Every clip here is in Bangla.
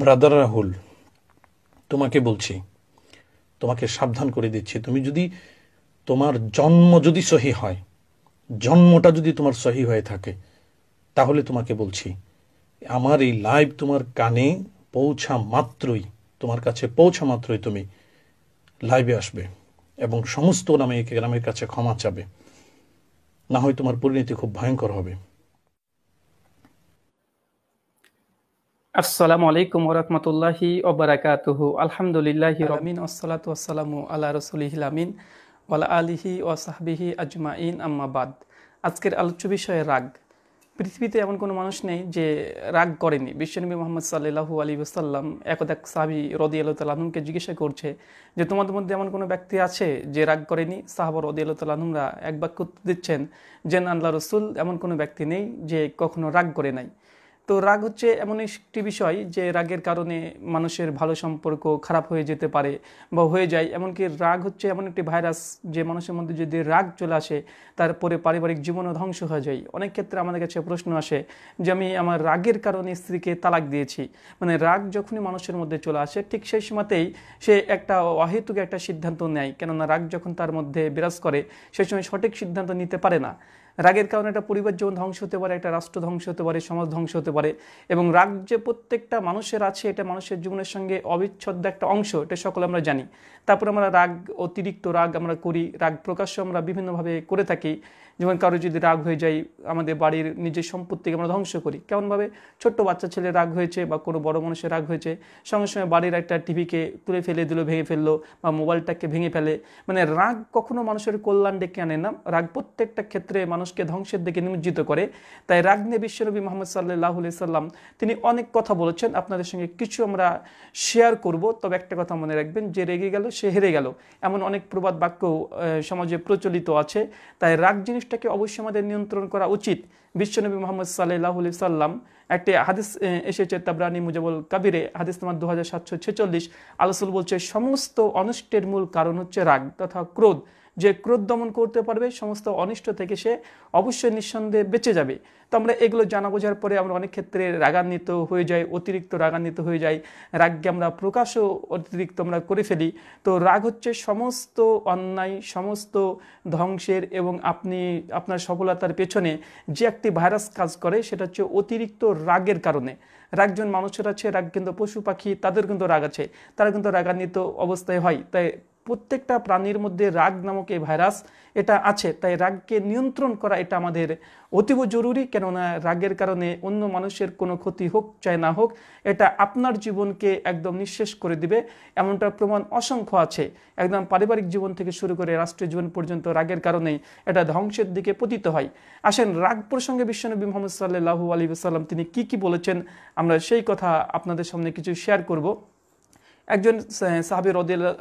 ব্রাদার রাহুল তোমাকে বলছি তোমাকে সাবধান করে দিচ্ছি তুমি যদি তোমার জন্ম যদি সহি হয় জন্মটা যদি তোমার সহি হয়ে থাকে তাহলে তোমাকে বলছি আমার এই লাইভ তোমার কানে পৌঁছা মাত্রই তোমার কাছে পৌঁছা মাত্রই তুমি লাইভে আসবে এবং সমস্ত নামে গ্রামের কাছে ক্ষমা চাবে না হয় তোমার পরিণতি খুব ভয়ঙ্কর হবে আসসালামু আলাইকুম ওরহমতুল্লাহি ওবরাকাতুহু আলহামদুলিল্লাহি রমিন আসসালাতু আসসালামু আলা রসুলিহিল আমিন ওয়ালা আলিহি ও সাহবিহি আজমাইন আম্মাবাদ আজকের আলোচ্য বিষয়ে রাগ পৃথিবীতে এমন কোনো মানুষ নেই যে রাগ করেনি বিশ্বনবী মোহাম্মদ সাল্লাহু আলী ওসাল্লাম একদাক সাহাবি রদি আল্লাহ তালাহমকে জিজ্ঞাসা করছে যে তোমাদের মধ্যে এমন কোনো ব্যক্তি আছে যে রাগ করেনি সাহাবা রদি আল্লাহ তালাহমরা এক বাক্য দিচ্ছেন যে আল্লাহ রসুল এমন কোনো ব্যক্তি নেই যে কখনো রাগ করে নাই তো রাগ হচ্ছে এমন একটি বিষয় যে রাগের কারণে মানুষের ভালো সম্পর্ক খারাপ হয়ে যেতে পারে বা হয়ে যায় এমনকি রাগ হচ্ছে এমন একটি ভাইরাস যে মানুষের মধ্যে যদি রাগ চলে আসে তারপরে পারিবারিক জীবনও ধ্বংস হয়ে যায় অনেক ক্ষেত্রে আমাদের কাছে প্রশ্ন আসে যে আমি আমার রাগের কারণে স্ত্রীকে তালাক দিয়েছি মানে রাগ যখনই মানুষের মধ্যে চলে আসে ঠিক সেই সময়তেই সে একটা অহেতুক একটা সিদ্ধান্ত নেয় কেননা রাগ যখন তার মধ্যে বিরাজ করে সেই সময় সঠিক সিদ্ধান্ত নিতে পারে না রাগের কারণে একটা পরিবার জীবন ধ্বংস হতে পারে একটা রাষ্ট্র ধ্বংস হতে পারে সমাজ ধ্বংস হতে পারে এবং রাগ যে প্রত্যেকটা মানুষের আছে এটা মানুষের জীবনের সঙ্গে অবিচ্ছেদ্য একটা অংশ এটা সকলে আমরা জানি তারপর আমরা রাগ অতিরিক্ত রাগ আমরা করি রাগ প্রকাশ্য আমরা বিভিন্নভাবে করে থাকি যেমন কারো যদি রাগ হয়ে যায় আমাদের বাড়ির নিজের সম্পত্তিকে আমরা ধ্বংস করি কেমনভাবে ছোট্ট বাচ্চা ছেলে রাগ হয়েছে বা কোনো বড় মানুষের রাগ হয়েছে সঙ্গে সঙ্গে বাড়ির একটা টিভিকে তুলে ফেলে দিল ভেঙে ফেললো বা মোবাইলটাকে ভেঙে ফেলে মানে রাগ কখনো মানুষের কল্যাণ ডেকে আনে না রাগ প্রত্যেকটা ক্ষেত্রে মানুষকে ধ্বংসের দিকে নিমজ্জিত করে তাই রাগ নিয়ে বিশ্বনবী মোহাম্মদ সাল্লাহ সাল্লাম তিনি অনেক কথা বলেছেন আপনাদের সঙ্গে কিছু আমরা শেয়ার করব তবে একটা কথা মনে রাখবেন যে রেগে গেল সে হেরে গেল এমন অনেক প্রবাদ বাক্য সমাজে প্রচলিত আছে তাই রাগ জিনিস মানুষটাকে অবশ্যই আমাদের নিয়ন্ত্রণ করা উচিত বিশ্বনবী মোহাম্মদ সাল্লাহ সাল্লাম একটি হাদিস এসেছে তাবরানি মুজাবুল কাবিরে হাদিস তোমার দু হাজার সাতশো ছেচল্লিশ আলসুল বলছে সমস্ত অনিষ্টের মূল কারণ হচ্ছে রাগ তথা ক্রোধ যে ক্রোধ দমন করতে পারবে সমস্ত অনিষ্ট থেকে সে অবশ্যই নিঃসন্দেহে বেঁচে যাবে তো আমরা এগুলো জানা বোঝার পরে আমরা অনেক ক্ষেত্রে রাগান্বিত হয়ে যাই অতিরিক্ত রাগান্বিত হয়ে যাই রাগকে আমরা প্রকাশও অতিরিক্ত আমরা করে ফেলি তো রাগ হচ্ছে সমস্ত অন্যায় সমস্ত ধ্বংসের এবং আপনি আপনার সফলতার পেছনে যে একটি ভাইরাস কাজ করে সেটা হচ্ছে অতিরিক্ত রাগের কারণে রাগজন মানুষের আছে রাগ কিন্তু পশু পাখি তাদের কিন্তু রাগ আছে তারা কিন্তু রাগান্বিত অবস্থায় হয় তাই প্রত্যেকটা প্রাণীর মধ্যে রাগ নামক এই ভাইরাস এটা আছে তাই রাগকে নিয়ন্ত্রণ করা এটা আমাদের অতীব জরুরি কেননা রাগের কারণে অন্য মানুষের কোনো ক্ষতি হোক চাই না হোক এটা আপনার জীবনকে একদম নিঃশেষ করে দিবে এমনটা প্রমাণ অসংখ্য আছে একদম পারিবারিক জীবন থেকে শুরু করে রাষ্ট্রীয় জীবন পর্যন্ত রাগের কারণেই এটা ধ্বংসের দিকে পতিত হয় আসেন রাগ প্রসঙ্গে বিশ্বনবী মোহাম্মদ সাল্লাহু আলী সাল্লাম তিনি কি কি বলেছেন আমরা সেই কথা আপনাদের সামনে কিছু শেয়ার করব একজন সাহাবি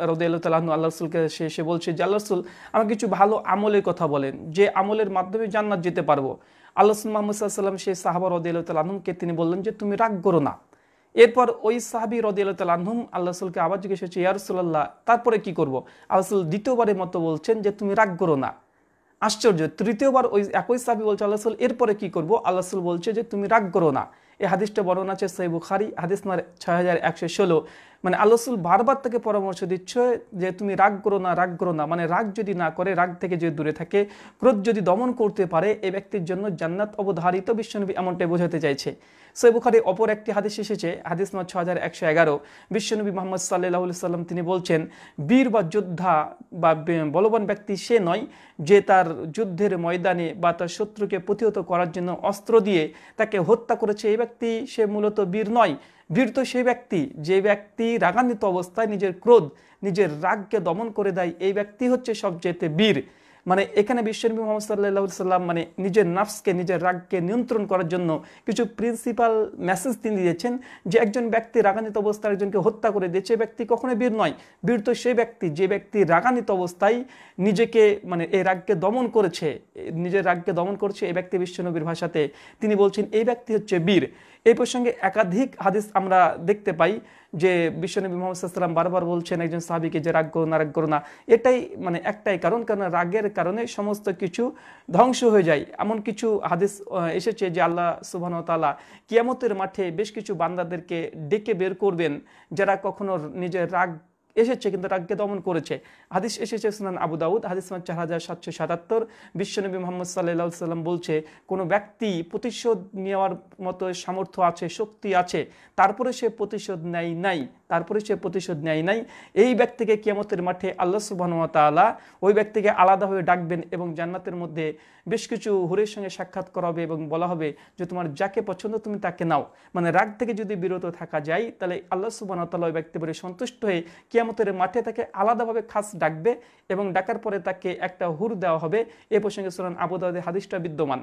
রদে তালাহনু আল্লাহ রসুলকে সে সে বলছে যে আল্লাহ রসুল আমাকে কিছু ভালো আমলের কথা বলেন যে আমলের মাধ্যমে জান্নাত যেতে পারবো আল্লাহ রসুল মাহমুদ সাল্লাম সেই সাহাবা রদিয়াল্লাহ তালাহনুমকে তিনি বললেন যে তুমি রাগ করো না এরপর ওই সাহাবি রদিয়াল আনহুম আল্লাহ রসুলকে আবার জিজ্ঞেস করছে ইয়ারসুল্লাহ তারপরে কি করব আল্লাহ রসুল দ্বিতীয়বারের মতো বলছেন যে তুমি রাগ করো না আশ্চর্য তৃতীয়বার ওই একই সাহাবি বলছে আল্লাহ রসুল এরপরে কি করব আল্লাহ রসুল বলছে যে তুমি রাগ করো না এই হাদিসটা বর্ণনা আছে সৈব খারি হাদিস নার ছয় হাজার একশো ষোলো মানে আল্লাহসুল বারবার তাকে পরামর্শ দিচ্ছ যে তুমি রাগ করো না রাগ করো না মানে রাগ যদি না করে রাগ থেকে যদি দূরে থাকে ক্রোধ যদি দমন করতে পারে এ ব্যক্তির জন্য জান্নাত অবধারিত বিশ্বনবী এমনটাই বোঝাতে চাইছে সৈবুখারি অপর একটি হাদিস এসেছে হাদিস নম্বর ছ হাজার একশো এগারো বিশ্বনবী মোহাম্মদ সাল্লাহ সাল্লাম তিনি বলছেন বীর বা যোদ্ধা বা বলবান ব্যক্তি সে নয় যে তার যুদ্ধের ময়দানে বা তার শত্রুকে প্রতিহত করার জন্য অস্ত্র দিয়ে তাকে হত্যা করেছে এই ব্যক্তি সে মূলত বীর নয় ভীড় তো সেই ব্যক্তি যে ব্যক্তি রাগান্বিত অবস্থায় নিজের ক্রোধ নিজের রাগকে দমন করে দেয় এই ব্যক্তি হচ্ছে সবচেয়েতে বীর মানে এখানে বিশ্বনবী মোহাম্মদ সাল্লাহ সাল্লাম মানে নিজের নাফসকে নিজের রাগকে নিয়ন্ত্রণ করার জন্য কিছু প্রিন্সিপাল মেসেজ তিনি দিয়েছেন যে একজন ব্যক্তি রাগান্বিত অবস্থায় একজনকে হত্যা করে দিয়েছে ব্যক্তি কখনোই বীর নয় বীর তো সেই ব্যক্তি যে ব্যক্তি রাগান্বিত অবস্থায় নিজেকে মানে এই রাগকে দমন করেছে নিজের রাগকে দমন করছে এই ব্যক্তি বিশ্বনবীর ভাষাতে তিনি বলছেন এই ব্যক্তি হচ্ছে বীর এই প্রসঙ্গে একাধিক হাদিস আমরা দেখতে পাই যে বিশ্বনবী মোহাম্মদ সাল্লাম বারবার বলছেন একজন সাহাবিকে যে রাগ করো না রাগ করো না এটাই মানে একটাই কারণ কারণ রাগের কারণে সমস্ত কিছু ধ্বংস হয়ে যায় এমন কিছু হাদিস এসেছে যে আল্লাহ সুবাহতালা কিয়ামতের মাঠে বেশ কিছু বান্দাদেরকে ডেকে বের করবেন যারা কখনো নিজের রাগ এসেছে কিন্তু তাকে দমন করেছে হাদিস এসেছে সুনান আবু দাউদ হাদিস মান চার হাজার সাতশো সাতাত্তর বিশ্বনবী মোহাম্মদ সাল্লাহ সাল্লাম বলছে কোনো ব্যক্তি প্রতিশোধ নেওয়ার মতো সামর্থ্য আছে শক্তি আছে তারপরে সে প্রতিশোধ নেয় নাই তারপরে সে প্রতিশোধ নেয় নাই এই ব্যক্তিকে কিয়ামতের মাঠে আল্লাহ সুবাহতালা ওই ব্যক্তিকে আলাদাভাবে ডাকবেন এবং জান্নাতের মধ্যে বেশ কিছু হুরের সঙ্গে সাক্ষাৎ করাবে এবং বলা হবে যে তোমার যাকে পছন্দ তুমি তাকে নাও মানে রাগ থেকে যদি বিরত থাকা যায় তাহলে আল্লাহ সুবাহতাল্লাহ ওই ব্যক্তি বলে সন্তুষ্ট হয়ে কিয়ামতের মাঠে তাকে আলাদাভাবে খাস ডাকবে এবং ডাকার পরে তাকে একটা হুর দেওয়া হবে এ প্রসঙ্গে সুরান আবুদাবাদের হাদিসটা বিদ্যমান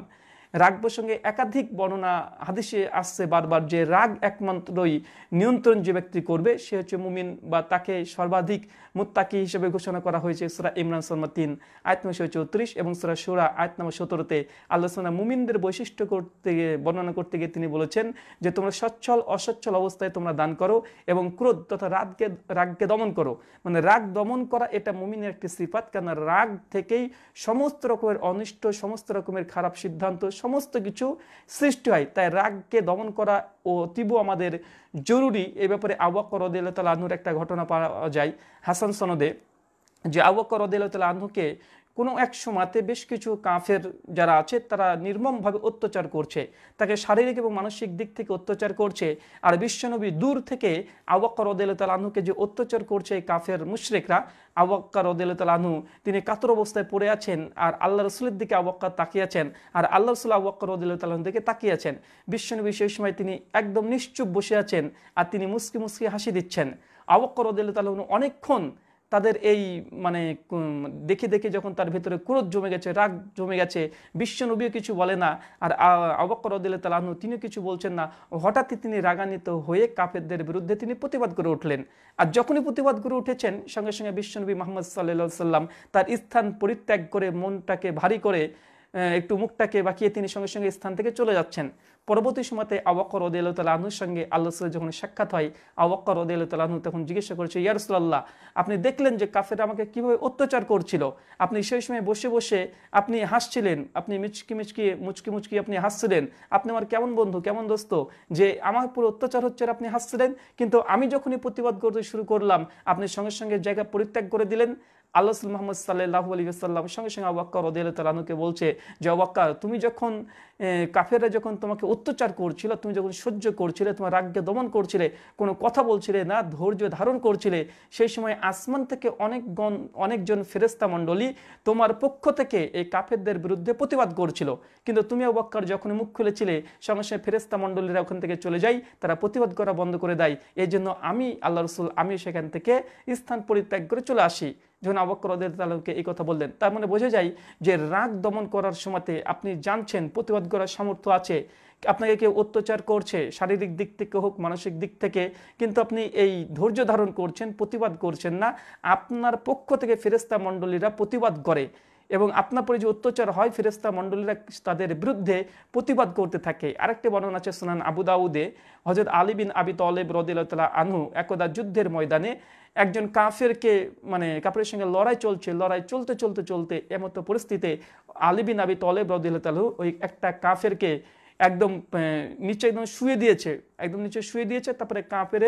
রাগ প্রসঙ্গে একাধিক বর্ণনা হাদিসে আসছে বারবার যে রাগ একমাত্রই নিয়ন্ত্রণ যে ব্যক্তি করবে সে হচ্ছে মুমিন বা তাকে সর্বাধিক মুত্তাকি হিসেবে ঘোষণা করা হয়েছে সুরা ইমরান শর্মা তিন আয়ত নম্বর চৌত্রিশ এবং সুরা সুরা আয়ত নম্বর সতেরোতে আল্লাহ মুমিনদের বৈশিষ্ট্য করতে গিয়ে বর্ণনা করতে গিয়ে তিনি বলেছেন যে তোমরা সচ্ছল অসচ্ছল অবস্থায় তোমরা দান করো এবং ক্রোধ তথা রাগকে রাগকে দমন করো মানে রাগ দমন করা এটা মুমিনের একটি সিফাত কেননা রাগ থেকেই সমস্ত রকমের অনিষ্ট সমস্ত রকমের খারাপ সিদ্ধান্ত সমস্ত কিছু সৃষ্টি হয় তাই রাগকে দমন করা অতীব আমাদের জরুরি এ ব্যাপারে আবাক রদিল্লা তাল আনুর একটা ঘটনা পাওয়া যায় হাসান সনদে যে আবকর রদিল্লা তাল আনহুকে কোনো এক সময়তে বেশ কিছু কাফের যারা আছে তারা নির্মমভাবে অত্যাচার করছে তাকে শারীরিক এবং মানসিক দিক থেকে অত্যাচার করছে আর বিশ্বনবী দূর থেকে আবাক্কর রদেলতালাহুকে যে অত্যাচার করছে কাফের মুশরেকরা আবাক্কা রদেলতালাহু তিনি কাতর অবস্থায় পড়ে আছেন আর আল্লাহ রসুলের দিকে আবাক্কা তাকিয়েছেন আর আল্লাহ রসুল আবাক্কা রদেলতালাহুর দিকে তাকিয়েছেন বিশ্বনবী সেই সময় তিনি একদম নিশ্চুপ বসে আছেন আর তিনি মুসকি মুসকি হাসি দিচ্ছেন আবাক্কর রদেলতালাহু অনেকক্ষণ তাদের এই মানে দেখে দেখে যখন তার ভেতরে ক্রোধ জমে গেছে রাগ জমে গেছে বিশ্বনবীও কিছু বলে না আর আবাকরদুল্লা তালাহনু তিনিও কিছু বলছেন না হঠাৎই তিনি রাগান্বিত হয়ে কাফেরদের বিরুদ্ধে তিনি প্রতিবাদ করে উঠলেন আর যখনই প্রতিবাদ করে উঠেছেন সঙ্গে সঙ্গে বিশ্বনবী মোহাম্মদ সাল্লা সাল্লাম তার স্থান পরিত্যাগ করে মনটাকে ভারী করে একটু মুখটাকে বাকিয়ে তিনি সঙ্গে সঙ্গে স্থান থেকে চলে যাচ্ছেন পরবর্তী সময়তে আওয়াক্কর রদেলতালাহুর সঙ্গে আল্লাহ রসুলের যখন সাক্ষাৎ হয় আওয়াক্কর রদেলতালাহু তখন জিজ্ঞাসা করেছে ইয়ারসুল্লাহ আপনি দেখলেন যে কাফের আমাকে কিভাবে অত্যাচার করছিল আপনি সেই সময় বসে বসে আপনি হাসছিলেন আপনি মিচকি মিচকি মুচকি মুচকি আপনি হাসছিলেন আপনি আমার কেমন বন্ধু কেমন দোস্ত যে আমার পুরো অত্যাচার হচ্ছে আর আপনি হাসছিলেন কিন্তু আমি যখনই প্রতিবাদ করতে শুরু করলাম আপনি সঙ্গে সঙ্গে জায়গা পরিত্যাগ করে দিলেন আল্লাহ মোহাম্মদ সাল্লাহ আলী সাল্লাম সঙ্গে সঙ্গে আবাক্কা রদিয়াল তালানুকে বলছে যে আবাক্কা তুমি যখন কাফেররা যখন তোমাকে অত্যাচার করছিল তুমি যখন সহ্য করছিলে তোমার রাগকে দমন করছিলে কোনো কথা বলছিলে না ধৈর্য ধারণ করছিলে সেই সময় আসমান থেকে অনেকগণ অনেকজন ফেরেস্তা মণ্ডলী তোমার পক্ষ থেকে এই কাফেরদের বিরুদ্ধে প্রতিবাদ করছিল কিন্তু তুমি আবাক্কার যখন মুখ খুলেছিলে সঙ্গে সঙ্গে ফেরেস্তা মণ্ডলীরা ওখান থেকে চলে যায় তারা প্রতিবাদ করা বন্ধ করে দেয় এই জন্য আমি আল্লাহ রসুল আমি সেখান থেকে স্থান পরিত্যাগ করে চলে আসি যখন আবক্রদের তালকে এই কথা বললেন তার মানে বোঝা যায় যে রাগ দমন করার সময়তে আপনি জানছেন প্রতিবাদ করার সামর্থ্য আছে আপনাকে কেউ অত্যাচার করছে শারীরিক দিক থেকে হোক মানসিক দিক থেকে কিন্তু আপনি এই ধৈর্য ধারণ করছেন প্রতিবাদ করছেন না আপনার পক্ষ থেকে ফেরেস্তা মণ্ডলীরা প্রতিবাদ করে এবং আপনার পরে যে অত্যাচার হয় ফেরেস্তা মণ্ডলীরা তাদের বিরুদ্ধে প্রতিবাদ করতে থাকে আরেকটি বর্ণনা আছে সোনান আবু দাউদে হজরত আলী বিন আবি তলেব রদিল্লা আনহু একদা যুদ্ধের ময়দানে একজন কাফেরকে মানে কাপড়ের সঙ্গে লড়াই চলছে লড়াই চলতে চলতে চলতে এমতো পরিস্থিতিতে আলী বিন আবি তলেব রদিল্লাহ ওই একটা কাফেরকে একদম নিচে একদম শুয়ে দিয়েছে একদম নিচে শুয়ে দিয়েছে তারপরে কাঁপের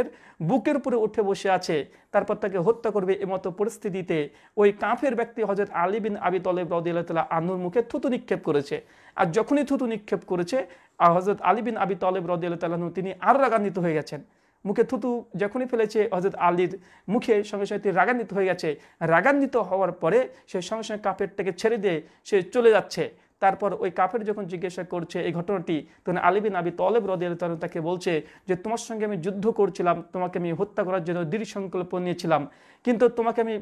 বুকের উপরে উঠে বসে আছে তারপর তাকে হত্যা করবে এমতো পরিস্থিতিতে ওই কাঁফের ব্যক্তি হজরত আলী বিন আবি তলেব রদিয়াল্লাহ আনুর মুখে থুতু নিক্ষেপ করেছে আর যখনই থুতু নিক্ষেপ করেছে আর হজরত আলী বিন আবি তলেব রদিয়াল্লাহ তিনি আর রাগান্বিত হয়ে গেছেন মুখে থুতু যখনই ফেলেছে হজরত আলীর মুখে সঙ্গে সঙ্গে তিনি রাগান্বিত হয়ে গেছে রাগান্বিত হওয়ার পরে সে সঙ্গে সঙ্গে কাঁপেরটাকে ছেড়ে দিয়ে সে চলে যাচ্ছে তারপর ওই কাফের যখন জিজ্ঞাসা করছে এই ঘটনাটি তখন আলিবিন আবি তলেব রদিয়াল তাকে বলছে যে তোমার সঙ্গে আমি যুদ্ধ করছিলাম তোমাকে আমি হত্যা করার জন্য দৃঢ় সংকল্প নিয়েছিলাম কিন্তু তোমাকে আমি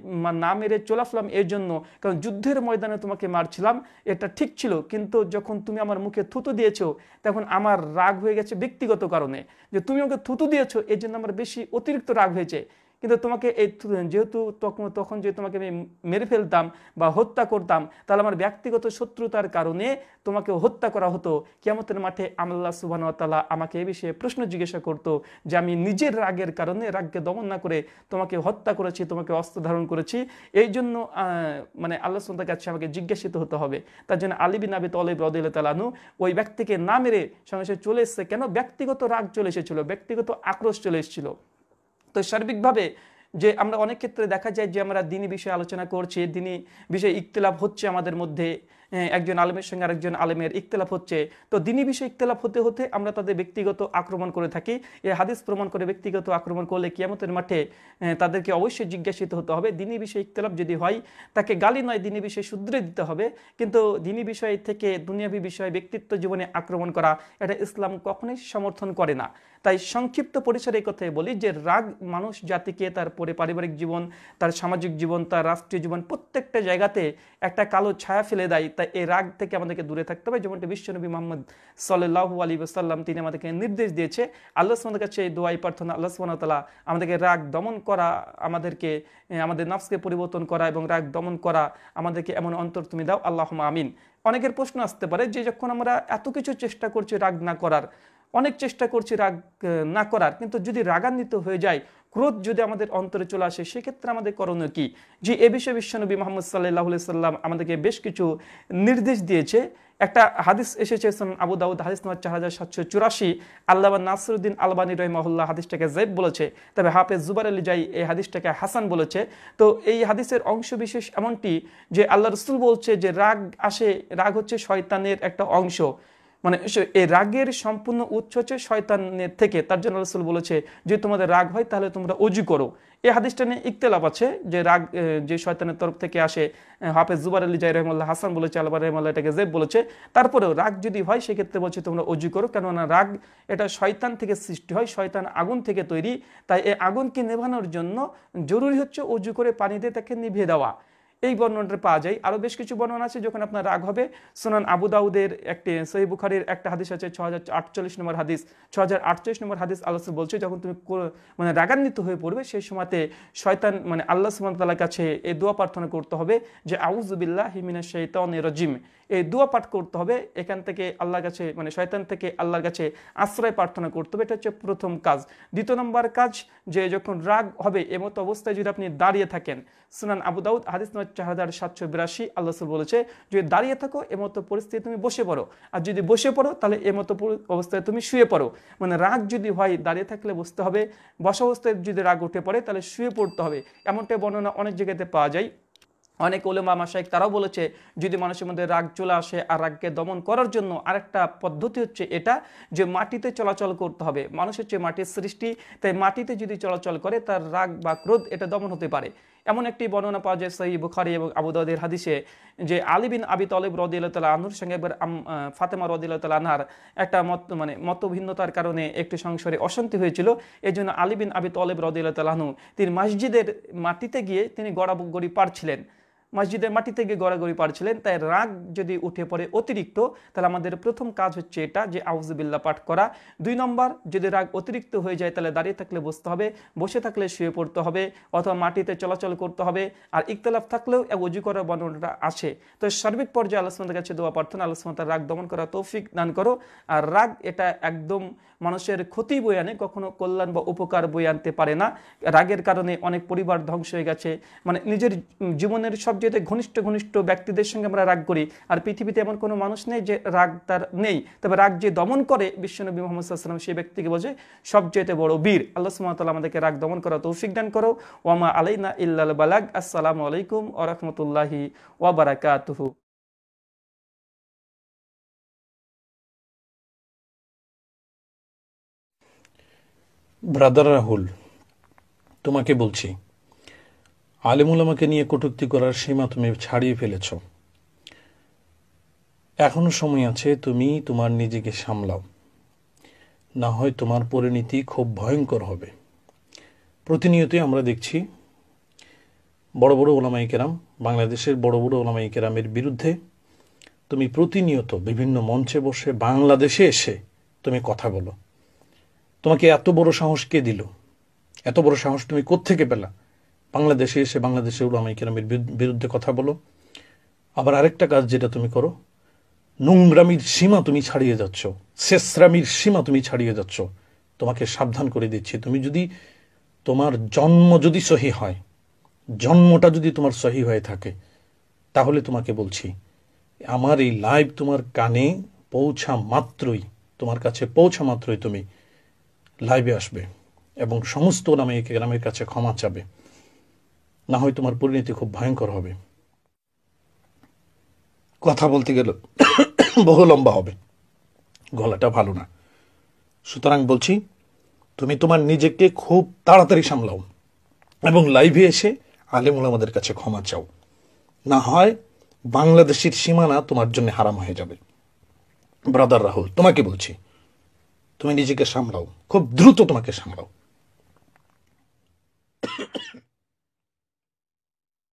না মেরে চলাফলাম এর জন্য কারণ যুদ্ধের ময়দানে তোমাকে মারছিলাম এটা ঠিক ছিল কিন্তু যখন তুমি আমার মুখে থুতু দিয়েছো তখন আমার রাগ হয়ে গেছে ব্যক্তিগত কারণে যে তুমি আমাকে থুতু দিয়েছো এই জন্য আমার বেশি অতিরিক্ত রাগ হয়েছে কিন্তু তোমাকে এই যেহেতু তখন যে তোমাকে আমি মেরে ফেলতাম বা হত্যা করতাম তাহলে আমার ব্যক্তিগত শত্রুতার কারণে তোমাকে হত্যা করা হতো কেমতের মাঠে সুবান তালা আমাকে এ বিষয়ে প্রশ্ন জিজ্ঞাসা করতো যে আমি নিজের রাগের কারণে রাগকে দমন না করে তোমাকে হত্যা করেছি তোমাকে অস্ত্র ধারণ করেছি এই জন্য মানে আল্লাহ সুলতার কাছে আমাকে জিজ্ঞাসিত হতে হবে তার জন্য আলিবিন আবি তলিব রদিল তালানু ওই ব্যক্তিকে না মেরে সঙ্গে সে চলে এসছে কেন ব্যক্তিগত রাগ চলে এসেছিল ব্যক্তিগত আক্রোশ চলে এসেছিল তো সার্বিকভাবে যে আমরা অনেক ক্ষেত্রে দেখা যায় যে আমরা দিনী বিষয়ে আলোচনা করছি দিনী বিষয়ে ইকতলাভ হচ্ছে আমাদের মধ্যে একজন আলেমের সঙ্গে আরেকজন আলেমের ইকতলাফ হচ্ছে তো দিনই বিষয়ে ইকতলাফ হতে হতে আমরা তাদের ব্যক্তিগত আক্রমণ করে থাকি এ হাদিস প্রমাণ করে ব্যক্তিগত আক্রমণ করলে কিয়ামতের মাঠে তাদেরকে অবশ্যই জিজ্ঞাসিত হতে হবে দিনই বিষয়ে ইকতলাফ যদি হয় তাকে গালি নয় দিনই বিষয়ে শুধরে দিতে হবে কিন্তু দিনই বিষয় থেকে দুনিয়াবী বিষয়ে ব্যক্তিত্ব জীবনে আক্রমণ করা এটা ইসলাম কখনোই সমর্থন করে না তাই সংক্ষিপ্ত পরিসরে কথাই বলি যে রাগ মানুষ জাতিকে তার পরে পারিবারিক জীবন তার সামাজিক জীবন তার রাষ্ট্রীয় জীবন প্রত্যেকটা জায়গাতে একটা কালো ছায়া ফেলে দেয় তাই এই রাগ থেকে আমাদেরকে দূরে থাকতে হবে যেমনটি বিশ্বনবী মোহাম্মদ সাল্লাহ আলী সাল্লাম তিনি আমাদেরকে নির্দেশ দিয়েছে আল্লাহ সুমানের কাছে এই দোয়াই প্রার্থনা আল্লাহ সুমানতালা আমাদেরকে রাগ দমন করা আমাদেরকে আমাদের নফসকে পরিবর্তন করা এবং রাগ দমন করা আমাদেরকে এমন অন্তর তুমি দাও আল্লাহ আমিন অনেকের প্রশ্ন আসতে পারে যে যখন আমরা এত কিছু চেষ্টা করছি রাগ না করার অনেক চেষ্টা করছি রাগ না করার কিন্তু যদি রাগান্বিত হয়ে যায় ক্রোধ যদি আমাদের অন্তরে চলে আসে সেক্ষেত্রে আমাদের করণীয় কি যে এ বিষয়ে বিশ্বনবী মোহাম্মদ সাল্লাহ সাল্লাম আমাদেরকে বেশ কিছু নির্দেশ দিয়েছে একটা হাদিস এসেছে আবু দাউদ হাদিস নম্বর চার হাজার সাতশো চুরাশি আল্লাহ নাসরুদ্দিন আলবানী রহমাহুল্লাহ হাদিসটাকে জৈব বলেছে তবে হাফেজ জুবার আলী জাই এই হাদিসটাকে হাসান বলেছে তো এই হাদিসের অংশ বিশেষ এমনটি যে আল্লাহ রসুল বলছে যে রাগ আসে রাগ হচ্ছে শয়তানের একটা অংশ মানে এই রাগের সম্পূর্ণ উৎস হচ্ছে শয়তানের থেকে তার জন্য রসুল বলেছে যে তোমাদের রাগ হয় তাহলে তোমরা অজু করো এই হাদিসটা নিয়ে ইকতেলাপ আছে যে রাগ যে শয়তানের তরফ থেকে আসে হাফেজ জুবার আলী জাই রহমুল্লাহ হাসান বলেছে আলবা রহমাল্লাহ এটাকে জেব বলেছে তারপরেও রাগ যদি হয় সেক্ষেত্রে বলছে তোমরা অজু করো কেননা রাগ এটা শয়তান থেকে সৃষ্টি হয় শয়তান আগুন থেকে তৈরি তাই এই আগুনকে নেভানোর জন্য জরুরি হচ্ছে অজু করে পানিতে তাকে নিভিয়ে দেওয়া এই বর্ণনাটা পাওয়া যায় আরও বেশ কিছু বর্ণনা আছে যখন আপনার রাগ হবে সোনান আবু দাউদের একটি সহি বুখারির একটা হাদিস আছে ছ হাজার আটচল্লিশ নম্বর হাদিস ছ হাজার আটচল্লিশ নম্বর হাদিস আল্লাহ বলছে যখন তুমি মানে রাগান্বিত হয়ে পড়বে সেই সময়তে শয়তান মানে আল্লাহ সুমতালার কাছে এই দোয়া প্রার্থনা করতে হবে যে আউজুবিল্লাহ হিমিনা শৈতান রজিম এই দোয়া পাঠ করতে হবে এখান থেকে আল্লাহর কাছে মানে শয়তান থেকে আল্লাহর কাছে আশ্রয় প্রার্থনা করতে হবে এটা হচ্ছে প্রথম কাজ দ্বিতীয় নম্বর কাজ যে যখন রাগ হবে এমতো অবস্থায় যদি আপনি দাঁড়িয়ে থাকেন সুনান আবু দাউদ হাদিস নম্বর চার হাজার সাতশো বিরাশি আল্লাহ বলেছে যদি দাঁড়িয়ে থাকো এমতো পরিস্থিতি তুমি বসে পড়ো আর যদি বসে পড়ো তাহলে এমতো অবস্থায় তুমি শুয়ে পড়ো মানে রাগ যদি হয় দাঁড়িয়ে থাকলে বসতে হবে বসা অবস্থায় যদি রাগ উঠে পড়ে তাহলে শুয়ে পড়তে হবে এমনটাই বর্ণনা অনেক জায়গাতে পাওয়া যায় অনেক ওলেমা মাসাইক তারাও বলেছে যদি মানুষের মধ্যে রাগ চলে আসে আর রাগকে দমন করার জন্য আরেকটা পদ্ধতি হচ্ছে এটা যে মাটিতে চলাচল করতে হবে মানুষ হচ্ছে মাটির সৃষ্টি তাই মাটিতে যদি চলাচল করে তার রাগ বা ক্রোধ এটা দমন হতে পারে এমন একটি বর্ণনা পাওয়া যায় সহি বুখারি এবং আবুদাউদের হাদিসে যে আলী বিন আবি তলেব রদিল্লা আনুর সঙ্গে একবার ফাতেমা রদিল্লা আনহার একটা মত মানে মতভিন্নতার কারণে একটি সংসারে অশান্তি হয়েছিল এই জন্য আলী বিন আবি তলেব রদিল্লা আনহু তিনি মসজিদের মাটিতে গিয়ে তিনি গড়াগড়ি পারছিলেন মসজিদের মাটি থেকে গড়াগড়ি পারছিলেন তাই রাগ যদি উঠে পড়ে অতিরিক্ত তাহলে আমাদের প্রথম কাজ হচ্ছে এটা যে আউজবিল্লা পাঠ করা দুই নম্বর যদি রাগ অতিরিক্ত হয়ে যায় তাহলে দাঁড়িয়ে থাকলে বসতে হবে বসে থাকলে শুয়ে পড়তে হবে অথবা মাটিতে চলাচল করতে হবে আর ইকতলাফ থাকলেও অজু করার বর্ণনাটা আসে তো সার্বিক পর্যায়ে আলোচনার কাছে দোয়া প্রার্থনা আলোচনার রাগ দমন করা তৌফিক দান করো আর রাগ এটা একদম মানুষের ক্ষতি বয়ে আনে কখনো কল্যাণ বা উপকার বয়ে আনতে পারে না রাগের কারণে অনেক পরিবার ধ্বংস হয়ে গেছে মানে নিজের জীবনের সবচেয়ে পৃথিবীতে ঘনিষ্ঠ ঘনিষ্ঠ ব্যক্তিদের সঙ্গে আমরা রাগ করি আর পৃথিবীতে এমন কোনো মানুষ নেই যে রাগ তার নেই তবে রাগ যে দমন করে বিশ্বনবী মোহাম্মদ সাল্লাম সেই ব্যক্তিকে বোঝে সবচেয়ে বড় বীর আল্লাহ সুমতাল আমাদেরকে রাগ দমন করা তৌফিক দান করো ওয়ামা আলাইনা ইল্লাল বালাগ আসসালামু আলাইকুম ও ওরহমতুল্লাহি ওবরাকাতহু ব্রাদার রাহুল তোমাকে বলছি আলেমুলামাকে নিয়ে কটুক্তি করার সীমা তুমি ছাড়িয়ে ফেলেছ এখনো সময় আছে তুমি তোমার নিজেকে সামলাও না হয় তোমার পরিণতি খুব ভয়ঙ্কর হবে প্রতিনিয়তই আমরা দেখছি বড় বড় ওলামাই কেরাম বাংলাদেশের বড় বড় ওলামাই কেরামের বিরুদ্ধে তুমি প্রতিনিয়ত বিভিন্ন মঞ্চে বসে বাংলাদেশে এসে তুমি কথা বলো তোমাকে এত বড় সাহস কে দিল এত বড় সাহস তুমি কোত্থেকে পেলা বাংলাদেশে এসে বাংলাদেশে উলামাই কেরামের বিরুদ্ধে কথা বলো আবার আরেকটা কাজ যেটা তুমি করো নোংরামির সীমা তুমি ছাড়িয়ে যাচ্ছ শেষরামির সীমা তুমি ছাড়িয়ে যাচ্ছ তোমাকে সাবধান করে দিচ্ছি তুমি যদি তোমার জন্ম যদি সহি হয় জন্মটা যদি তোমার সহি হয়ে থাকে তাহলে তোমাকে বলছি আমার এই লাইভ তোমার কানে পৌঁছা মাত্রই তোমার কাছে পৌঁছা মাত্রই তুমি লাইভে আসবে এবং সমস্ত নামে গ্রামের কাছে ক্ষমা চাবে না হয় তোমার পরিণতি খুব ভয়ঙ্কর হবে কথা বলতে গেল বহু লম্বা হবে গলাটা ভালো না সুতরাং বলছি তুমি তোমার নিজেকে খুব তাড়াতাড়ি সামলাও এবং লাইভে এসে আলেমুল আমাদের কাছে ক্ষমা চাও না হয় বাংলাদেশের সীমানা তোমার জন্য হারাম হয়ে যাবে ব্রাদার রাহুল তোমাকে বলছি তুমি নিজেকে সামলাও খুব দ্রুত তোমাকে সামলাও